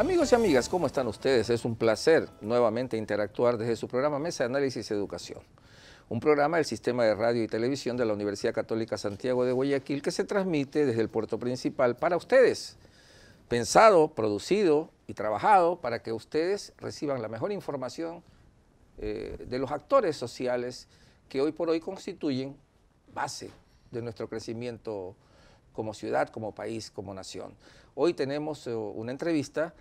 Amigos y amigas, ¿cómo están ustedes? Es un placer nuevamente interactuar desde su programa Mesa de Análisis Educación, un programa del Sistema de Radio y Televisión de la Universidad Católica Santiago de Guayaquil que se transmite desde el puerto principal para ustedes, pensado, producido y trabajado para que ustedes reciban la mejor información eh, de los actores sociales que hoy por hoy constituyen base de nuestro crecimiento como ciudad, como país, como nación. Hoy tenemos eh, una entrevista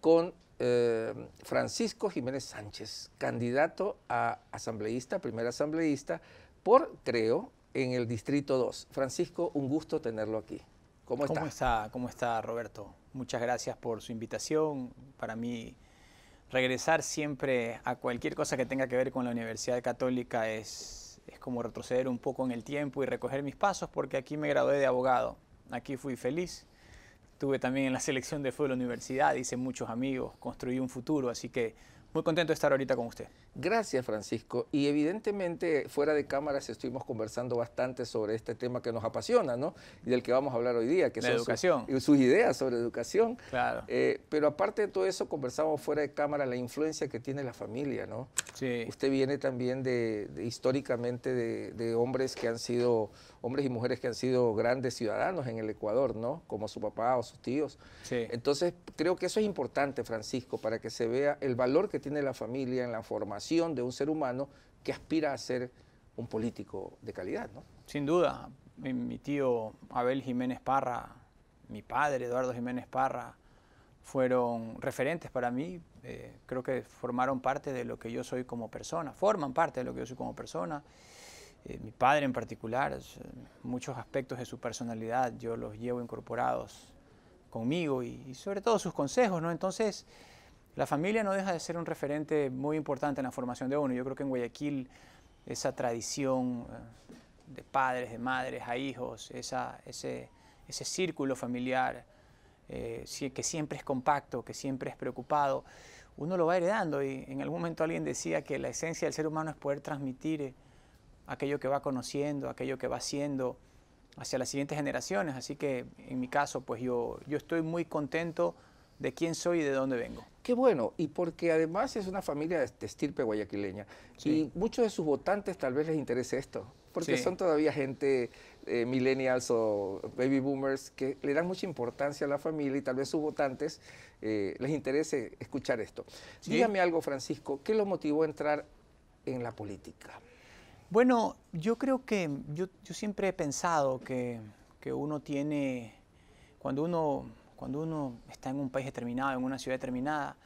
con eh, Francisco Jiménez Sánchez, candidato a asambleísta, primer asambleísta, por creo, en el Distrito 2. Francisco, un gusto tenerlo aquí. ¿Cómo está? ¿Cómo está, Roberto? Muchas gracias por su invitación. Para mí, regresar siempre a cualquier cosa que tenga que ver con la Universidad Católica es como retroceder un poco en el tiempo y recoger mis pasos porque aquí me gradué de abogado. Aquí fui feliz, Estuve también en la selección de fútbol la universidad, hice muchos amigos, construí un futuro, así que muy contento de estar ahorita con usted. Gracias, Francisco. Y evidentemente, fuera de cámaras estuvimos conversando bastante sobre este tema que nos apasiona, ¿no? Y del que vamos a hablar hoy día, que La educación. y sus, ideas sobre educación. Claro. Eh, pero aparte de todo eso, conversamos fuera de cámara la influencia que tiene la familia, ¿no? Sí. Usted viene también de, históricamente de, de, hombres que han sido, hombres y mujeres que han sido grandes ciudadanos en el Ecuador, ¿no? Como su papá o sus tíos. Sí. Entonces, creo que eso es importante, Francisco, para que se vea el valor que tiene la familia en la formación de un ser humano que aspira a ser un político de calidad. Sin duda, mi, tío Abel Jiménez Parra, mi padre Eduardo Jiménez Parra, fueron referentes para mí, eh, creo que formaron parte de lo que yo soy como persona, forman parte de lo que yo soy como persona. Eh, mi padre en particular, eh, muchos aspectos de su personalidad yo los llevo incorporados conmigo y, sobre todo sus consejos, ¿no? Entonces, la familia no deja de ser un referente muy importante en la formación de uno. Yo creo que en Guayaquil esa tradición eh, de padres, de madres a hijos, ese, círculo familiar eh, que siempre es compacto, que siempre es preocupado, uno lo va heredando y en algún momento alguien decía que la esencia del ser humano es poder transmitir eh, aquello que va conociendo, aquello que va haciendo hacia las siguientes generaciones. Así que en mi caso, pues yo, yo estoy muy contento de quién soy y de dónde vengo. Qué bueno, y porque además es una familia de estirpe guayaquileña. Y muchos de sus votantes tal vez les interese esto, porque son todavía gente eh, millennials o baby boomers que le dan mucha importancia a la familia y tal vez sus votantes eh, les interese escuchar esto. Dígame algo, Francisco, ¿qué lo motivó a entrar en la política? Bueno, yo creo que yo, siempre he pensado que uno tiene, cuando uno cuando uno está en un país determinado, en una ciudad determinada,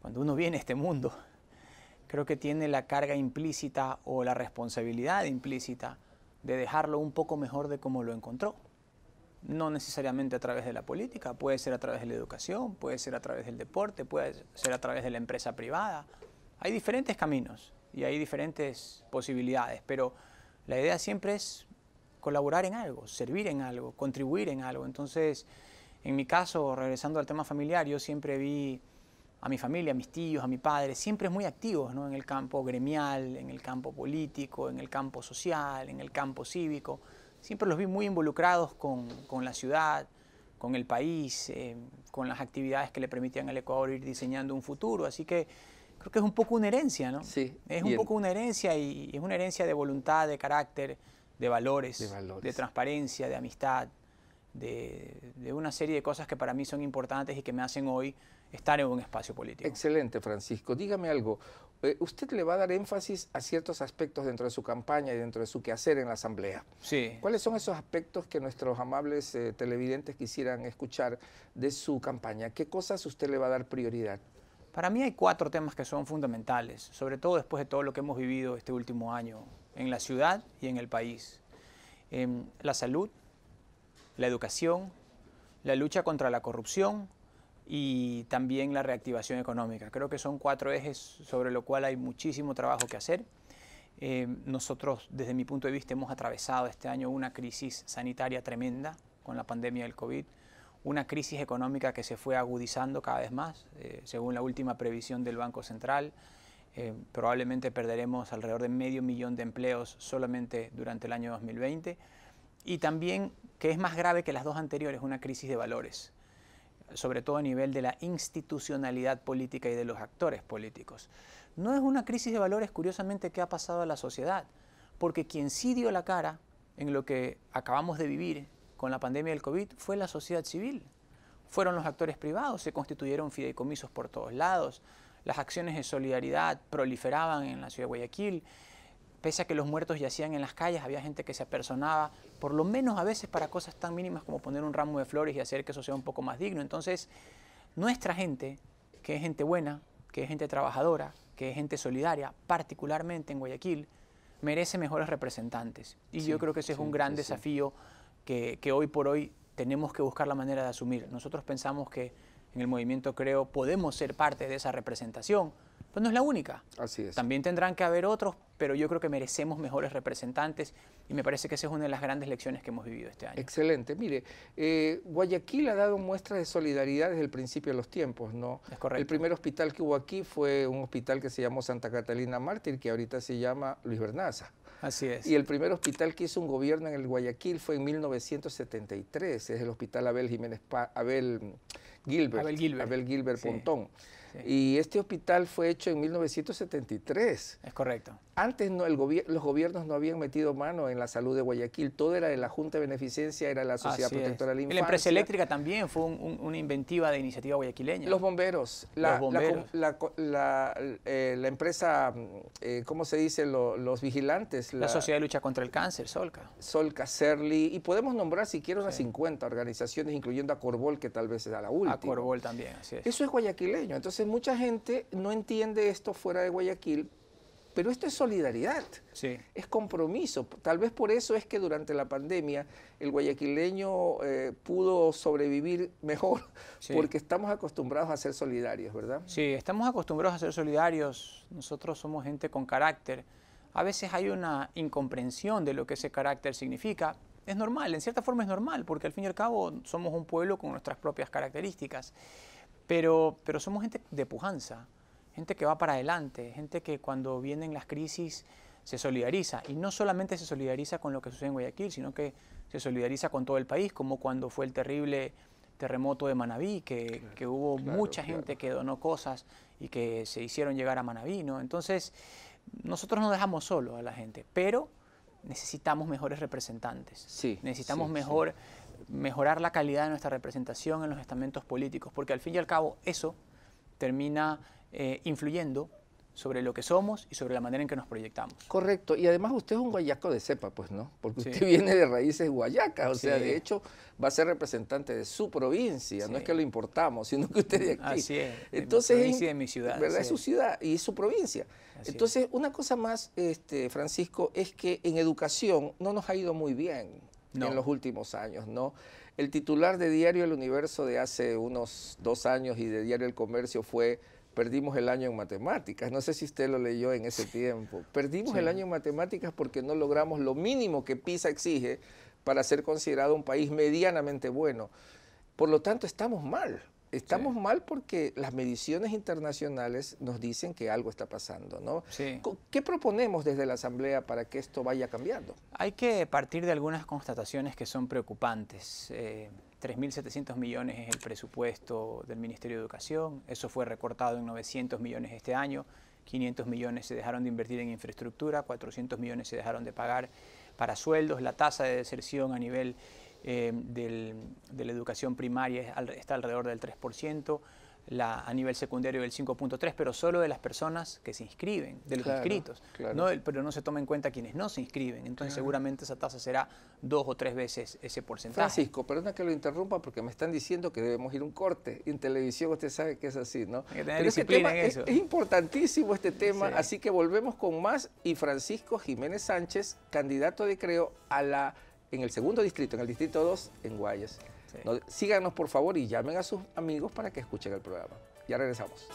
cuando uno viene a este mundo, creo que tiene la carga implícita o la responsabilidad implícita de dejarlo un poco mejor de como lo encontró. No necesariamente a través de la política, puede ser a través de la educación, puede ser a través del deporte, puede ser a través de la empresa privada. Hay diferentes caminos y hay diferentes posibilidades, pero la idea siempre es colaborar en algo, servir en algo, contribuir en algo. Entonces, en mi caso, regresando al tema familiar, yo siempre vi a mi familia, a mis tíos, a mi padre, siempre muy activos ¿no? en el campo gremial, en el campo político, en el campo social, en el campo cívico. Siempre los vi muy involucrados con, con la ciudad, con el país, eh, con las actividades que le permitían al Ecuador ir diseñando un futuro. Así que creo que es un poco una herencia, ¿no? Sí. Es un poco una herencia y, es una herencia de voluntad, de carácter, de, valores. de transparencia, de amistad de, una serie de cosas que para mí son importantes y que me hacen hoy estar en un espacio político. Excelente, Francisco. Dígame algo. Eh, usted le va a dar énfasis a ciertos aspectos dentro de su campaña y dentro de su quehacer en la Asamblea. Sí. ¿Cuáles son esos aspectos que nuestros amables eh, televidentes quisieran escuchar de su campaña? ¿Qué cosas usted le va a dar prioridad? Para mí hay cuatro temas que son fundamentales, sobre todo después de todo lo que hemos vivido este último año en la ciudad y en el país. Eh, la salud, la educación, la lucha contra la corrupción y también la reactivación económica. Creo que son cuatro ejes sobre lo cual hay muchísimo trabajo que hacer. Eh, nosotros, desde mi punto de vista, hemos atravesado este año una crisis sanitaria tremenda con la pandemia del COVID, una crisis económica que se fue agudizando cada vez más, eh, según la última previsión del Banco Central. Eh, probablemente perderemos alrededor de medio millón de empleos solamente durante el año 2020 y también que es más grave que las dos anteriores, una crisis de valores, sobre todo a nivel de la institucionalidad política y de los actores políticos. No es una crisis de valores, curiosamente, que ha pasado a la sociedad, porque quien sí dio la cara en lo que acabamos de vivir con la pandemia del COVID fue la sociedad civil. Fueron los actores privados, se constituyeron fideicomisos por todos lados, las acciones de solidaridad proliferaban en la ciudad de Guayaquil, Pese a que los muertos yacían en las calles, había gente que se apersonaba, por lo menos a veces para cosas tan mínimas como poner un ramo de flores y hacer que eso sea un poco más digno. Entonces, nuestra gente, que es gente buena, que es gente trabajadora, que es gente solidaria, particularmente en Guayaquil, merece mejores representantes. Y yo creo que ese es un gran desafío que, que hoy por hoy tenemos que buscar la manera de asumir. Nosotros pensamos que en el movimiento Creo podemos ser parte de esa representación pues no es la única. Así es. También tendrán que haber otros, pero yo creo que merecemos mejores representantes y me parece que esa es una de las grandes lecciones que hemos vivido este año. Excelente. Mire, eh, Guayaquil ha dado muestras de solidaridad desde el principio de los tiempos, ¿no? Es correcto. El primer hospital que hubo aquí fue un hospital que se llamó Santa Catalina Mártir, que ahorita se llama Luis Bernaza. Así es. Y el primer hospital que hizo un gobierno en el Guayaquil fue en 1973, es el Hospital Abel Jiménez Abel Gilbert. Abel Gilbert, Pontón. Y este hospital fue hecho en 1973. Es correcto. Antes no, el los gobiernos no habían metido mano en la salud de Guayaquil. Todo era de la Junta de Beneficencia, era la Sociedad Protectora es. de la empresa eléctrica también fue una inventiva de iniciativa guayaquileña. Los bomberos. La, eh, La, empresa, eh, ¿cómo se dice? los vigilantes. La, Sociedad de Lucha contra el Cáncer, Solca. Solca, Cerli. Y podemos nombrar siquiera unas 50 organizaciones, incluyendo a Corbol, que tal vez es a la última. A Corbol también, así es. Eso es guayaquileño. Entonces, mucha gente no entiende esto fuera de Guayaquil, pero esto es solidaridad, es compromiso. Tal vez por eso es que durante la pandemia el guayaquileño eh, pudo sobrevivir mejor, porque estamos acostumbrados a ser solidarios, ¿verdad? Sí, estamos acostumbrados a ser solidarios. Nosotros somos gente con carácter. A veces hay una incomprensión de lo que ese carácter significa. Es normal, en cierta forma es normal, porque al fin y al cabo somos un pueblo con nuestras propias características. Pero, somos gente de pujanza, gente que va para adelante, gente que cuando vienen las crisis se solidariza. Y no solamente se solidariza con lo que sucede en Guayaquil, sino que se solidariza con todo el país, como cuando fue el terrible terremoto de Manabí, que, hubo mucha gente que donó cosas y que se hicieron llegar a Manabí, ¿no? Entonces, nosotros no dejamos solo a la gente, pero necesitamos mejores representantes. Sí, necesitamos mejor mejorar la calidad de nuestra representación en los estamentos políticos, porque al fin y al cabo eso termina eh, influyendo sobre lo que somos y sobre la manera en que nos proyectamos. Correcto, y además usted es un guayaco de cepa, pues, ¿no? Porque usted viene de raíces guayacas, o sea, de hecho va a ser representante de su provincia, no es que lo importamos, sino que usted de aquí. Así es, Entonces, de mi de mi ciudad. Es su ciudad y es su provincia. Entonces, una cosa más, este, Francisco, es que en educación no nos ha ido muy bien en los últimos años, ¿no? El titular de Diario El Universo de hace unos dos años y de Diario El Comercio fue perdimos el año en matemáticas. No sé si usted lo leyó en ese tiempo. Perdimos el año en matemáticas porque no logramos lo mínimo que PISA exige para ser considerado un país medianamente bueno. Por lo tanto, estamos mal. Estamos mal porque las mediciones internacionales nos dicen que algo está pasando, ¿no? ¿Qué proponemos desde la Asamblea para que esto vaya cambiando? Hay que partir de algunas constataciones que son preocupantes. 3.700 eh, millones es el presupuesto del Ministerio de Educación, eso fue recortado en 900 millones este año, 500 millones se dejaron de invertir en infraestructura, 400 millones se dejaron de pagar para sueldos, la tasa de deserción a nivel eh, de la educación primaria está alrededor del 3%, la, a nivel secundario del 5.3%, pero solo de las personas que se inscriben, de los inscritos. pero no se toma en cuenta quienes no se inscriben, entonces seguramente esa tasa será dos o tres veces ese porcentaje. Francisco, perdona que lo interrumpa porque me están diciendo que debemos ir un corte. En televisión usted sabe que es así, ¿no? pero disciplina Es, importantísimo este tema, así que volvemos con más y Francisco Jiménez Sánchez, candidato de Creo a la en el segundo distrito, en el distrito 2, en Guayas. síganos por favor y llamen a sus amigos para que escuchen el programa. Ya regresamos.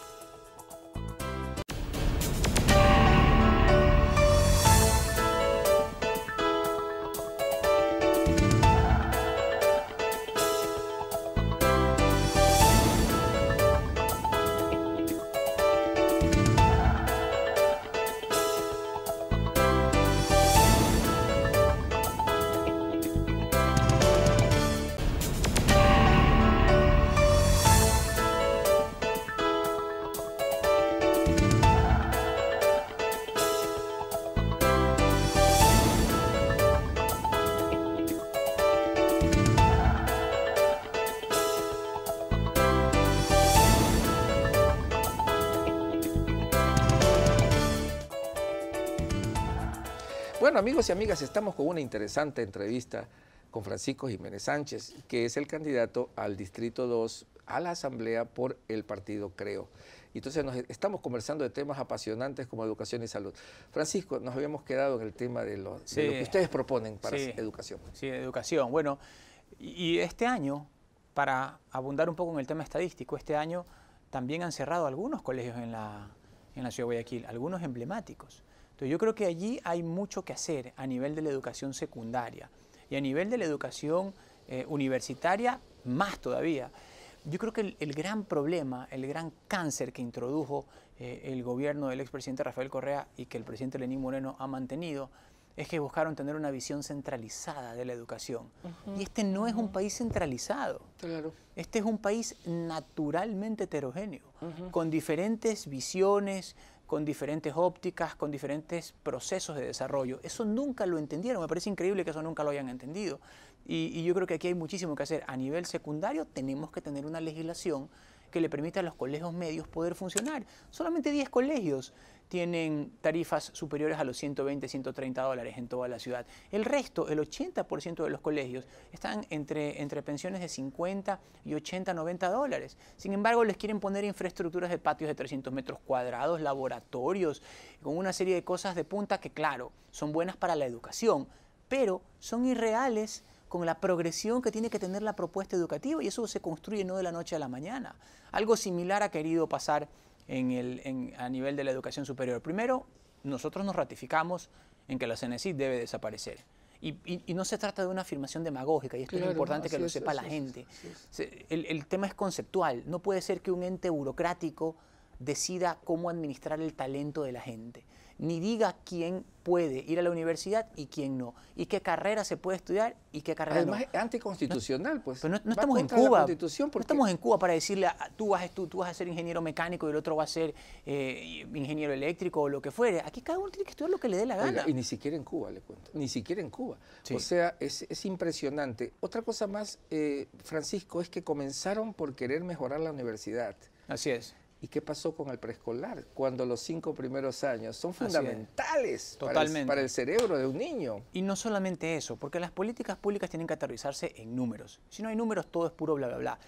Bueno, amigos y amigas, estamos con una interesante entrevista con Francisco Jiménez Sánchez, que es el candidato al Distrito 2 a la Asamblea por el partido Creo. Entonces estamos conversando de temas apasionantes como educación y salud. Francisco, nos habíamos quedado en el tema de lo, que ustedes proponen para educación. Sí, educación. Bueno, y este año, para abundar un poco en el tema estadístico, este año también han cerrado algunos colegios en la, en la ciudad de Guayaquil, algunos emblemáticos yo creo que allí hay mucho que hacer a nivel de la educación secundaria y a nivel de la educación eh, universitaria más todavía. Yo creo que el, gran problema, el gran cáncer que introdujo eh, el gobierno del expresidente Rafael Correa y que el presidente Lenín Moreno ha mantenido es que buscaron tener una visión centralizada de la educación. Y este no es un país centralizado. Este es un país naturalmente heterogéneo, con diferentes visiones, con diferentes ópticas, con diferentes procesos de desarrollo. Eso nunca lo entendieron, me parece increíble que eso nunca lo hayan entendido. Y, yo creo que aquí hay muchísimo que hacer. A nivel secundario tenemos que tener una legislación que le permita a los colegios medios poder funcionar. Solamente 10 colegios tienen tarifas superiores a los 120, 130 dólares en toda la ciudad. El resto, el 80% de los colegios, están entre, entre pensiones de 50 y 80, 90 dólares. Sin embargo, les quieren poner infraestructuras de patios de 300 metros cuadrados, laboratorios, con una serie de cosas de punta que, claro, son buenas para la educación, pero son irreales con la progresión que tiene que tener la propuesta educativa y eso se construye no de la noche a la mañana. Algo similar ha querido pasar en el, a nivel de la educación superior. Primero, nosotros nos ratificamos en que la CNESID debe desaparecer. Y, no se trata de una afirmación demagógica, y esto es importante que lo sepa la gente. el, tema es conceptual, no puede ser que un ente burocrático decida cómo administrar el talento de la gente ni diga quién puede ir a la universidad y quién no, y qué carrera se puede estudiar y qué carrera Además, es anticonstitucional, pues. Pero no, estamos en Cuba. No estamos en Cuba para decirle, ah, tú vas, tú, tú vas a ser ingeniero mecánico y el otro va a ser eh, ingeniero eléctrico o lo que fuere. Aquí cada uno tiene que estudiar lo que le dé la gana. y ni siquiera en Cuba, le cuento. Ni siquiera en Cuba. O sea, es, es, impresionante. Otra cosa más, eh, Francisco, es que comenzaron por querer mejorar la universidad. Así es. ¿Y qué pasó con el preescolar? Cuando los cinco primeros años son fundamentales para el, para el, cerebro de un niño. Y no solamente eso, porque las políticas públicas tienen que aterrizarse en números. Si no hay números, todo es puro bla, bla, bla.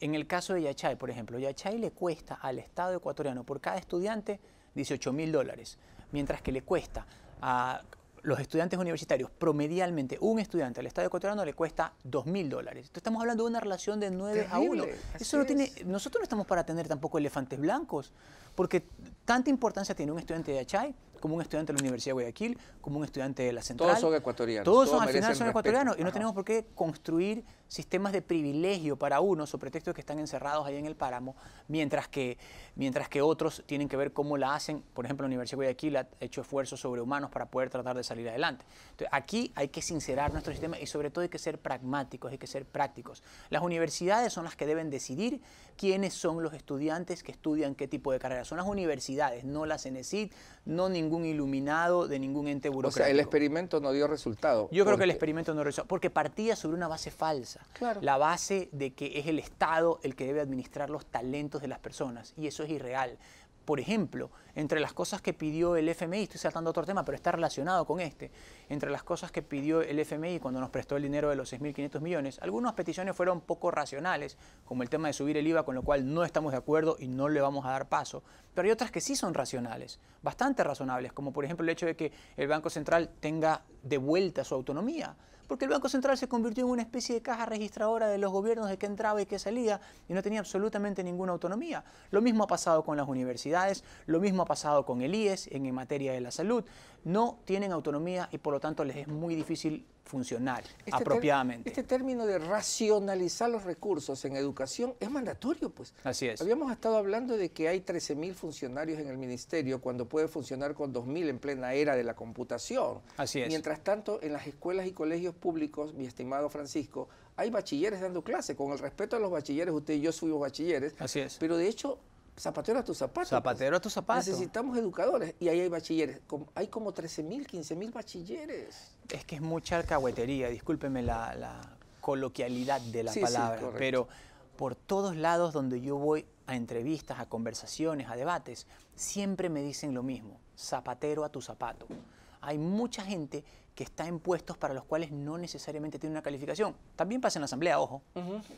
En el caso de Yachay, por ejemplo, Yachay le cuesta al Estado ecuatoriano por cada estudiante 18 mil dólares, mientras que le cuesta a los estudiantes universitarios, promedialmente un estudiante al Estado ecuatoriano le cuesta mil dólares. Entonces estamos hablando de una relación de 9 a 1. Eso no tiene, nosotros no estamos para tener tampoco elefantes blancos, porque tanta importancia tiene un estudiante de Achay como un estudiante de la Universidad de Guayaquil, como un estudiante de la Central. Todos son ecuatorianos. Todos, son, al final son ecuatorianos y no tenemos por qué construir sistemas de privilegio para unos o pretextos que están encerrados ahí en el páramo, mientras que, mientras que otros tienen que ver cómo la hacen. Por ejemplo, la Universidad de Guayaquil ha hecho esfuerzos sobrehumanos para poder tratar de salir adelante. Entonces, aquí hay que sincerar nuestro sistema y sobre todo hay que ser pragmáticos, hay que ser prácticos. Las universidades son las que deben decidir quiénes son los estudiantes que estudian qué tipo de carrera. Son las universidades, no la CENESID, no ningún iluminado de ningún ente burocrático. O sea, el experimento no dio resultado. Yo creo que el experimento no dio resultado, porque partía sobre una base falsa. La base de que es el Estado el que debe administrar los talentos de las personas, y eso es irreal. Por ejemplo, entre las cosas que pidió el FMI, estoy saltando otro tema, pero está relacionado con este, entre las cosas que pidió el FMI cuando nos prestó el dinero de los 6.500 millones, algunas peticiones fueron poco racionales, como el tema de subir el IVA, con lo cual no estamos de acuerdo y no le vamos a dar paso, pero hay otras que sí son racionales, bastante razonables, como por ejemplo el hecho de que el Banco Central tenga de vuelta su autonomía porque el Banco Central se convirtió en una especie de caja registradora de los gobiernos de qué entraba y qué salía y no tenía absolutamente ninguna autonomía. Lo mismo ha pasado con las universidades, lo mismo ha pasado con el IES en, en materia de la salud. No tienen autonomía y por lo tanto les es muy difícil Funcionar este apropiadamente. Este término de racionalizar los recursos en educación es mandatorio, pues. Así es. Habíamos estado hablando de que hay 13.000 funcionarios en el ministerio cuando puede funcionar con 2.000 en plena era de la computación. Así es. Mientras tanto, en las escuelas y colegios públicos, mi estimado Francisco, hay bachilleres dando clase. Con el respeto a los bachilleres, usted y yo somos bachilleres. Así es. Pero de hecho, Zapatero a tus zapatos. Pues. Zapatero a tus zapatos. Necesitamos educadores y ahí hay bachilleres. Hay como 13.000, 15.000 bachilleres. Es que es mucha alcahuetería, discúlpeme la, coloquialidad de la palabra, pero por todos lados donde yo voy a entrevistas, a conversaciones, a debates, siempre me dicen lo mismo, zapatero a tu zapato hay mucha gente que está en puestos para los cuales no necesariamente tiene una calificación. También pasa en la asamblea, ojo.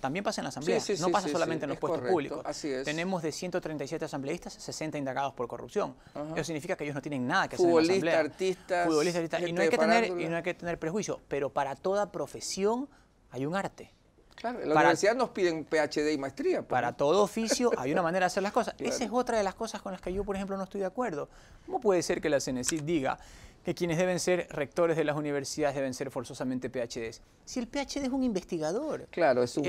También pasa en la asamblea. no pasa solamente en los puestos públicos. Tenemos de 137 asambleístas, 60 indagados por corrupción. Eso significa que ellos no tienen nada que hacer en la asamblea. artistas. Y no, hay que tener, prejuicio, pero para toda profesión hay un arte. Claro, en la universidad nos piden PhD y maestría. Pues, para todo oficio hay una manera de hacer las cosas. Esa es otra de las cosas con las que yo, por ejemplo, no estoy de acuerdo. ¿Cómo puede ser que la CNCI diga que quienes deben ser rectores de las universidades deben ser forzosamente PhDs. Si el PhD es un investigador. Claro, es un,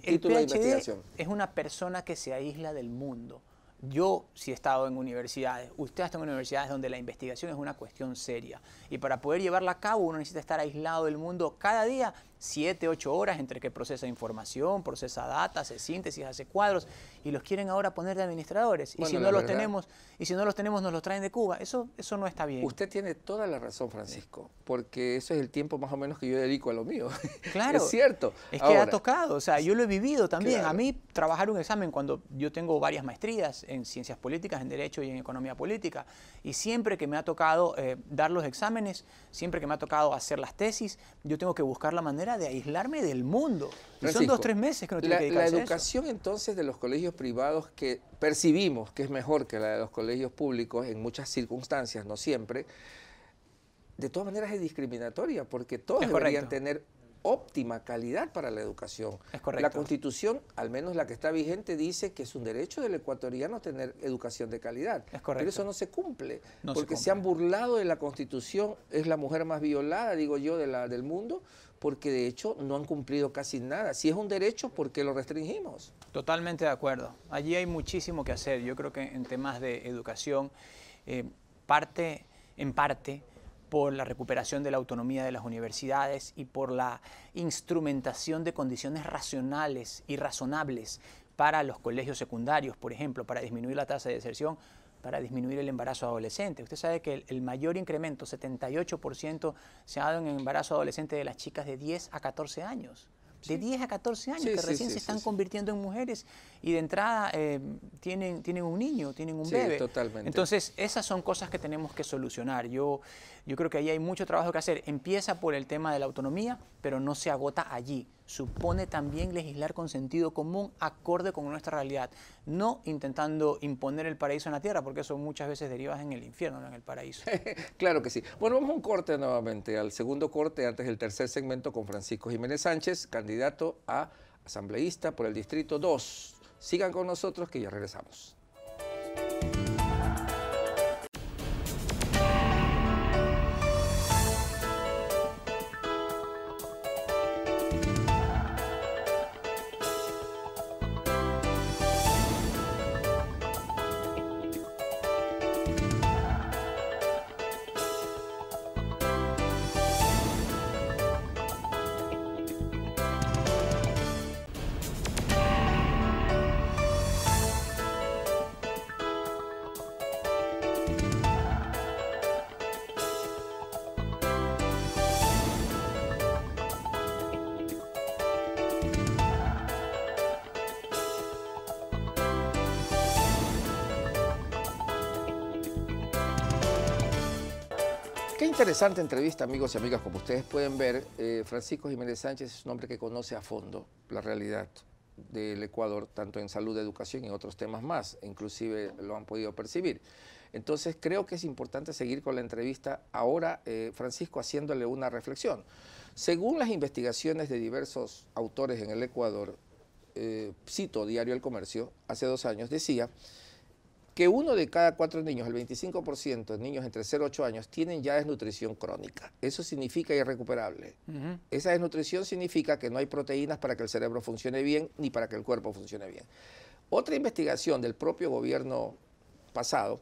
título de investigación. Es una persona que se aísla del mundo. Yo sí he estado en universidades, usted ha en universidades donde la investigación es una cuestión seria. Y para poder llevarla a cabo uno necesita estar aislado del mundo cada día 7, 8 horas entre que procesa información, procesa data, hace síntesis, hace cuadros, y los quieren ahora poner de administradores. y si no los tenemos, y si no los tenemos, nos los traen de Cuba. Eso, eso no está bien. Usted tiene toda la razón, Francisco, porque eso es el tiempo más o menos que yo dedico a lo mío. Claro. es cierto. Es que ha tocado, o sea, yo lo he vivido también. A mí trabajar un examen cuando yo tengo varias maestrías en ciencias políticas, en derecho y en economía política, y siempre que me ha tocado eh, dar los exámenes, siempre que me ha tocado hacer las tesis, yo tengo que buscar la manera de aislarme del mundo. Y son dos, o tres meses que no tiene la, La educación entonces de los colegios privados que percibimos que es mejor que la de los colegios públicos en muchas circunstancias, no siempre, de todas maneras es discriminatoria porque todos deberían tener óptima calidad para la educación. Es La Constitución, al menos la que está vigente, dice que es un derecho del ecuatoriano tener educación de calidad. Es correcto. Pero eso no se cumple, porque se, han burlado de la Constitución, es la mujer más violada, digo yo, de la, del mundo, porque de hecho no han cumplido casi nada. Si es un derecho, ¿por qué lo restringimos? Totalmente de acuerdo. Allí hay muchísimo que hacer. Yo creo que en temas de educación, eh, parte, en parte, por la recuperación de la autonomía de las universidades y por la instrumentación de condiciones racionales y razonables para los colegios secundarios, por ejemplo, para disminuir la tasa de deserción, para disminuir el embarazo adolescente. Usted sabe que el, mayor incremento, 78%, se ha dado en el embarazo adolescente de las chicas de 10 a 14 años. De 10 a 14 años, que recién se están convirtiendo en mujeres y de entrada eh, tienen, tienen un niño, tienen un bebé. Totalmente. Entonces, esas son cosas que tenemos que solucionar. Yo yo creo que ahí hay mucho trabajo que hacer. Empieza por el tema de la autonomía, pero no se agota allí. Supone también legislar con sentido común, acorde con nuestra realidad, no intentando imponer el paraíso en la tierra, porque eso muchas veces deriva en el infierno, no en el paraíso. claro que sí. Bueno, vamos a un corte nuevamente, al segundo corte antes del tercer segmento con Francisco Jiménez Sánchez, candidato a asambleísta por el Distrito 2. Sigan con nosotros que ya regresamos. interesante entrevista, amigos y amigas. Como ustedes pueden ver, eh, Francisco Jiménez Sánchez es un hombre que conoce a fondo la realidad del Ecuador, tanto en salud, educación y otros temas más, e inclusive lo han podido percibir. Entonces creo que es importante seguir con la entrevista ahora, eh, Francisco, haciéndole una reflexión. Según las investigaciones de diversos autores en el Ecuador, eh, cito Diario El Comercio, hace dos años decía que uno de cada cuatro niños, el 25% de niños entre 0 y 8 años, tienen ya desnutrición crónica. Eso significa irrecuperable. Esa desnutrición significa que no hay proteínas para que el cerebro funcione bien ni para que el cuerpo funcione bien. Otra investigación del propio gobierno pasado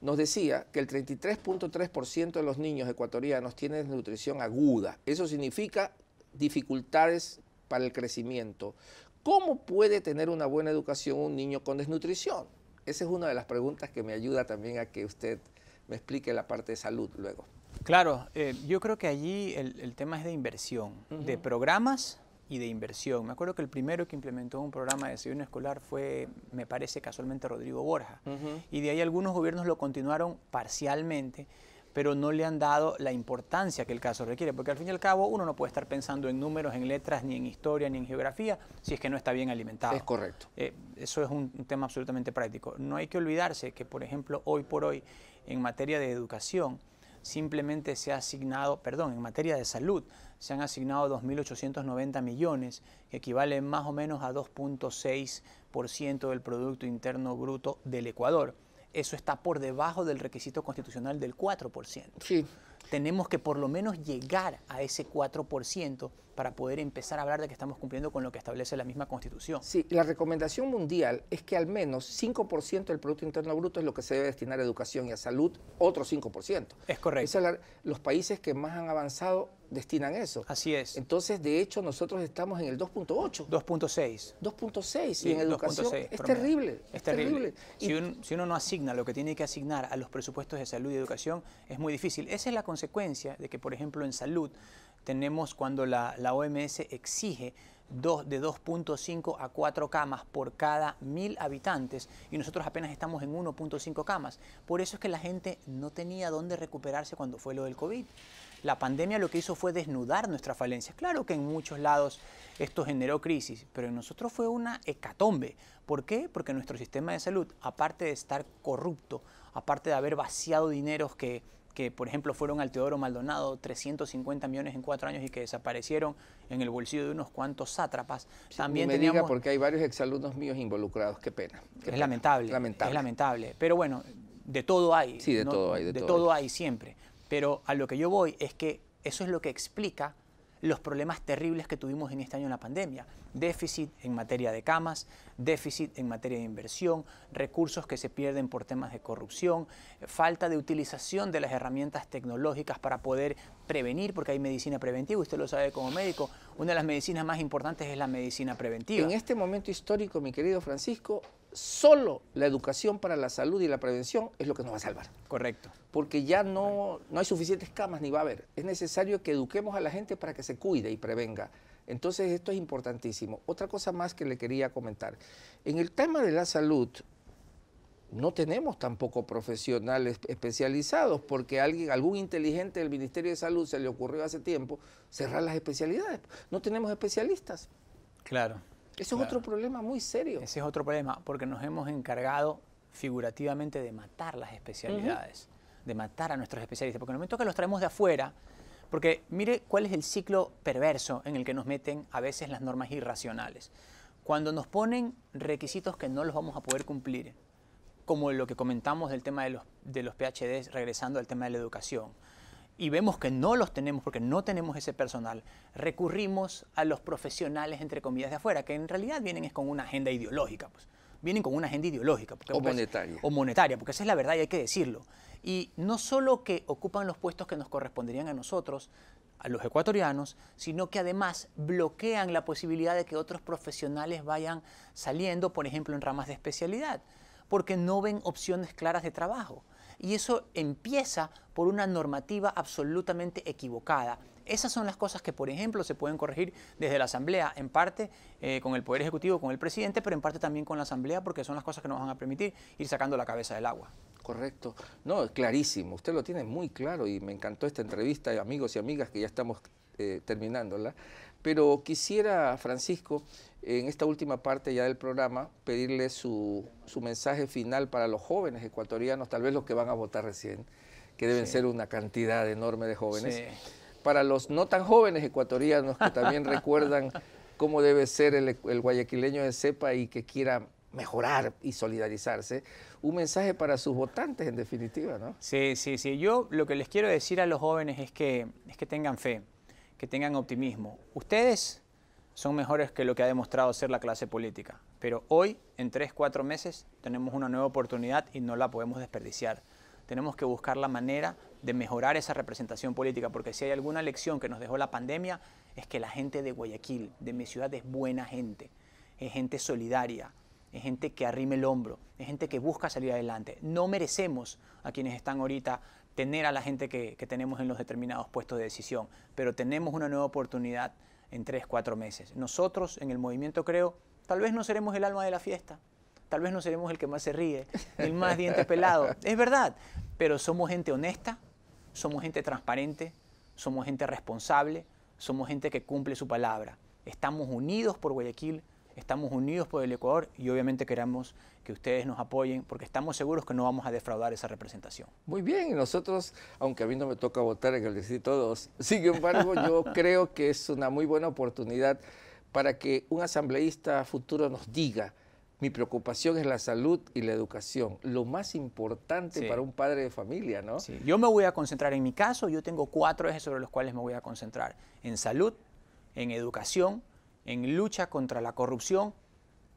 nos decía que el 33.3% de los niños ecuatorianos tienen desnutrición aguda. Eso significa dificultades para el crecimiento. ¿Cómo puede tener una buena educación un niño con desnutrición? Esa es una de las preguntas que me ayuda también a que usted me explique la parte de salud luego. Claro, eh, yo creo que allí el, tema es de inversión, de programas y de inversión. Me acuerdo que el primero que implementó un programa de desayuno escolar fue, me parece casualmente, Rodrigo Borja. Y de ahí algunos gobiernos lo continuaron parcialmente pero no le han dado la importancia que el caso requiere, porque al fin y al cabo uno no puede estar pensando en números, en letras, ni en historia, ni en geografía, si es que no está bien alimentado. Es correcto. Eh, eso es un, tema absolutamente práctico. No hay que olvidarse que, por ejemplo, hoy por hoy, en materia de educación, simplemente se ha asignado, perdón, en materia de salud, se han asignado 2.890 millones, que equivalen más o menos a 2.6% del Producto Interno Bruto del Ecuador eso está por debajo del requisito constitucional del 4%. Sí. Tenemos que por lo menos llegar a ese 4% para poder empezar a hablar de que estamos cumpliendo con lo que establece la misma Constitución. Sí, la recomendación mundial es que al menos 5% del Producto Interno Bruto es lo que se debe destinar a educación y a salud, otro 5%. Es correcto. Es los países que más han avanzado destinan eso. Así es. Entonces, de hecho, nosotros estamos en el 2.8. 2.6. 2.6. y en educación es, terrible, es terrible. Si, uno no asigna lo que tiene que asignar a los presupuestos de salud y educación, es muy difícil. Esa es la consecuencia de que, por ejemplo, en salud tenemos cuando la, la OMS exige Dos, de 2.5 a 4 camas por cada mil habitantes y nosotros apenas estamos en 1.5 camas. Por eso es que la gente no tenía dónde recuperarse cuando fue lo del COVID. La pandemia lo que hizo fue desnudar nuestra falencia. Claro que en muchos lados esto generó crisis, pero en nosotros fue una hecatombe. ¿Por qué? Porque nuestro sistema de salud, aparte de estar corrupto, aparte de haber vaciado dineros que que por ejemplo fueron al Teodoro Maldonado 350 millones en cuatro años y que desaparecieron en el bolsillo de unos cuantos sátrapas. También me diga porque hay varios exalumnos míos involucrados, qué pena. es Lamentable, lamentable, Es lamentable. Pero bueno, de todo hay. Sí, de todo hay. De, todo, hay siempre. Pero a lo que yo voy es que eso es lo que explica los problemas terribles que tuvimos en este año en la pandemia. Déficit en materia de camas, déficit en materia de inversión, recursos que se pierden por temas de corrupción, falta de utilización de las herramientas tecnológicas para poder prevenir, porque hay medicina preventiva, usted lo sabe como médico, una de las medicinas más importantes es la medicina preventiva. En este momento histórico, mi querido Francisco, solo la educación para la salud y la prevención es lo que nos va a salvar. Correcto. Porque ya no, hay suficientes camas ni va a haber. Es necesario que eduquemos a la gente para que se cuide y prevenga. Entonces esto es importantísimo. Otra cosa más que le quería comentar. En el tema de la salud, no tenemos tampoco profesionales especializados porque alguien, algún inteligente del Ministerio de Salud se le ocurrió hace tiempo cerrar las especialidades. No tenemos especialistas. Claro. Ese es otro problema muy serio. Ese es otro problema, porque nos hemos encargado figurativamente de matar las especialidades, de matar a nuestros especialistas, porque en el momento que los traemos de afuera, porque mire cuál es el ciclo perverso en el que nos meten a veces las normas irracionales. Cuando nos ponen requisitos que no los vamos a poder cumplir, como lo que comentamos del tema de los, de los PhDs regresando al tema de la educación, y vemos que no los tenemos porque no tenemos ese personal, recurrimos a los profesionales, entre comillas, de afuera, que en realidad vienen es con una agenda ideológica. Pues. Vienen con una agenda ideológica. o monetaria. O monetaria, porque esa es la verdad y hay que decirlo. Y no solo que ocupan los puestos que nos corresponderían a nosotros, a los ecuatorianos, sino que además bloquean la posibilidad de que otros profesionales vayan saliendo, por ejemplo, en ramas de especialidad, porque no ven opciones claras de trabajo y eso empieza por una normativa absolutamente equivocada esas son las cosas que, por ejemplo, se pueden corregir desde la Asamblea, en parte eh, con el Poder Ejecutivo, con el presidente, pero en parte también con la Asamblea, porque son las cosas que nos van a permitir ir sacando la cabeza del agua. Correcto. No, clarísimo. Usted lo tiene muy claro y me encantó esta entrevista, amigos y amigas, que ya estamos eh, terminándola. Pero quisiera, Francisco, en esta última parte ya del programa, pedirle su, mensaje final para los jóvenes ecuatorianos, tal vez los que van a votar recién, que deben ser una cantidad enorme de jóvenes para los no tan jóvenes ecuatorianos que también recuerdan cómo debe ser el, guayaquileño de cepa y que quiera mejorar y solidarizarse, un mensaje para sus votantes en definitiva, ¿no? Sí, sí, sí. Yo lo que les quiero decir a los jóvenes es que, es que tengan fe, que tengan optimismo. Ustedes son mejores que lo que ha demostrado ser la clase política, pero hoy, en tres, cuatro meses, tenemos una nueva oportunidad y no la podemos desperdiciar tenemos que buscar la manera de mejorar esa representación política, porque si hay alguna lección que nos dejó la pandemia, es que la gente de Guayaquil, de mi ciudad, es buena gente, es gente solidaria, es gente que arrime el hombro, es gente que busca salir adelante. No merecemos a quienes están ahorita tener a la gente que, tenemos en los determinados puestos de decisión, pero tenemos una nueva oportunidad en tres, cuatro meses. Nosotros en el movimiento creo, tal vez no seremos el alma de la fiesta, Tal vez no seremos el que más se ríe, el más diente pelado. Es verdad, pero somos gente honesta, somos gente transparente, somos gente responsable, somos gente que cumple su palabra. Estamos unidos por Guayaquil, estamos unidos por el Ecuador y obviamente queremos que ustedes nos apoyen porque estamos seguros que no vamos a defraudar esa representación. Muy bien, nosotros, aunque a mí no me toca votar en el Distrito 2, sin embargo yo creo que es una muy buena oportunidad para que un asambleísta futuro nos diga mi preocupación es la salud y la educación, lo más importante para un padre de familia, ¿no? Yo me voy a concentrar en mi caso, yo tengo cuatro ejes sobre los cuales me voy a concentrar. En salud, en educación, en lucha contra la corrupción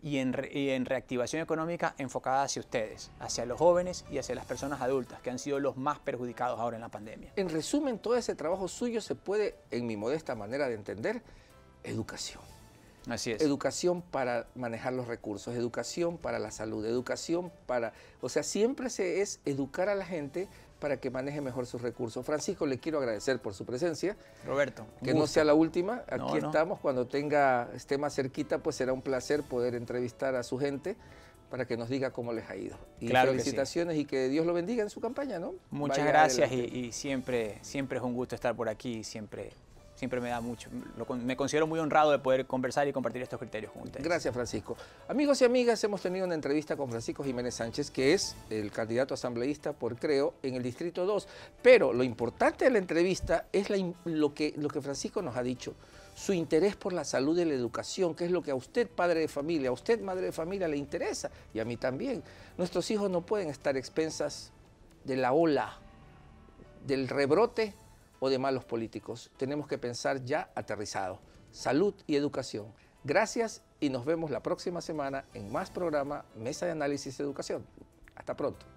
y en, y en reactivación económica enfocada hacia ustedes, hacia los jóvenes y hacia las personas adultas, que han sido los más perjudicados ahora en la pandemia. En resumen, todo ese trabajo suyo se puede, en mi modesta manera de entender, educación. Así es. Educación para manejar los recursos, educación para la salud, educación para... O sea, siempre se es educar a la gente para que maneje mejor sus recursos. Francisco, le quiero agradecer por su presencia. Roberto. Que no sea la última. Aquí estamos. Cuando tenga, esté más cerquita, pues será un placer poder entrevistar a su gente para que nos diga cómo les ha ido. Y felicitaciones y que Dios lo bendiga en su campaña, ¿no? Muchas gracias y, siempre, siempre es un gusto estar por aquí, y siempre siempre me da mucho, me considero muy honrado de poder conversar y compartir estos criterios con ustedes. Gracias, Francisco. Amigos y amigas, hemos tenido una entrevista con Francisco Jiménez Sánchez, que es el candidato asambleísta por Creo en el Distrito 2. Pero lo importante de la entrevista es lo, que, lo que Francisco nos ha dicho su interés por la salud y la educación, que es lo que a usted, padre de familia, a usted, madre de familia, le interesa, y a mí también. Nuestros hijos no pueden estar expensas de la ola, del rebrote de malos políticos. Tenemos que pensar ya aterrizado. Salud y educación. Gracias y nos vemos la próxima semana en más programa Mesa de Análisis de Educación. Hasta pronto.